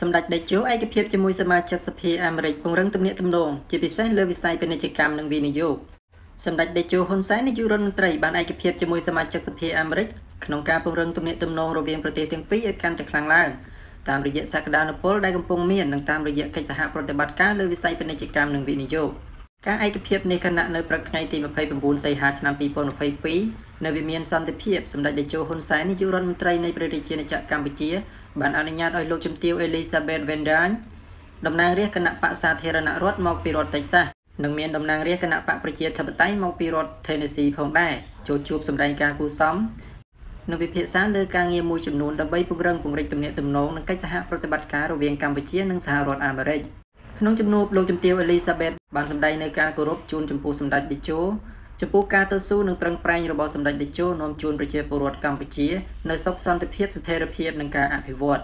សម្ដេចតេជោឯកភាពជាមួយសមាជិកសភាអាមេរិកពង្រឹងទំនាក់ទំនងជាពិសេសលើវិស័យពាណិជ្ជកម្មនិងវិនិយោគសម្ដេចតេជោហ៊ុនសែននាយករដ្ឋមន្ត្រីបានឯកភាពជាមួយសមាជិកសភាអាមេរិកក្នុងការពង្រឹងទំនាក់ទំនងរវាងប្រទេសទាំងពីរឲ្យកាន់តែខ្លាំងឡើងតាមរយៈសក្តានុពលដែលកំពុងមាននិងតាមរយៈកិច្ចសហប្រតិបត្តិការលើវិស័យពាណិជ្ជកម្មនិងវិនិយោគ។ការឯកភាពនៃគណៈនៅព្រឹកថ្ងៃទី29សីហាឆ្នាំ2022នៅវិមានសន្តិភាពសម្ដេចតេជោហ៊ុនសែននាយករដ្ឋមន្ត្រីនៃព្រះរាជាណាចក្រកម្ពុជា បានអនុញ្ញាតឲ្យលោកជំទាវអេលីសាបេតវេនដាញតំណាងរាជគណៈបកសាធារណរដ្ឋមកពីរដ្ឋតេសាសនិងមានតំណាងរាជគណៈបកប្រជាធិបតេយ្យមកពីរដ្ឋ Tennessee ផងដែរចូលជួបសម្ដែងការគូសំនិងពិភាក្សាលើការងារមួយចំនួនដើម្បីពង្រឹងពង្រីកទំនាក់ទំនងនិងកិច្ចសហប្រតិបត្តិការរវាងកម្ពុជានិងសហរដ្ឋអាមេរិក។ក្នុងជំនួបលោកជំទាវអេលីសាបេតបានសម្ដែងនៅការគោរពជូនចំពោះសម្ដេចតេជោចំពោះការតស៊ូនិងប្រឹងប្រែងរបស់សម្ដេចតេជោនាំជូនប្រជាពលរដ្ឋកម្ពុជានៅសុខសន្តិភាពស្ថិរភាព និងការអភិវឌ្ឍ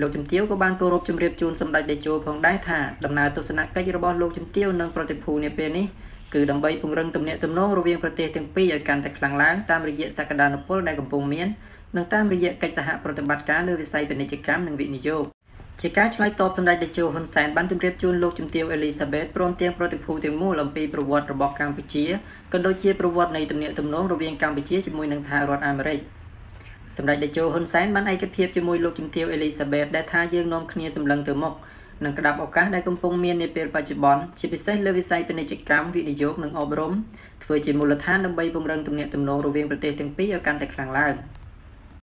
លោកជំទាវក៏បានគោរពជំរាបជូនសម្ដេចតេជោផងដែរថាដំណើរទស្សនកិច្ចរបស់លោកជំទាវនិងប្រតិភូនាពេលនេះគឺដើម្បីពង្រឹងទំនាក់ទំនងរវាងប្រទេសទាំងពីរឲ្យកាន់តែខ្លាំងឡើងតាមរយៈសក្តានុពលដែលកំពុងមាននិងតាមរយៈកិច្ចសហប្រតិបត្តិការលើវិស័យពាណិជ្ជកម្មនិងវិនិយោគជាការឆ្លើយតបសម្ដេចតេជោហ៊ុនសែនបានជម្រាបជូនលោកជំទាវអេលីសាបេតព្រមទាំងប្រតិភូទាំងមូលអំពីប្រវត្តិរបស់កម្ពុជាក៏ដូចជាប្រវត្តិនៃទំនាក់ទំនងរវាងកម្ពុជាជាមួយនឹងសហរដ្ឋអាមេរិកសម្ដេចតេជោហ៊ុនសែនបានឯកភាពជាមួយលោកជំទាវអេលីសាបេតដែលថាយើងនាំគ្នាសម្លឹងទៅមុខនិងក្តាប់ឱកាសដែលកំពុងមាននាពេលបច្ចុប្បន្នជាពិសេសលើវិស័យពាណិជ្ជកម្មវិនិយោគនិងអប់រំធ្វើជាមូលដ្ឋានដើម្បីពង្រឹងទំនាក់ទំនងរវាងប្រទេសទាំងពីរឲ្យកាន់តែខ្លាំងឡើង។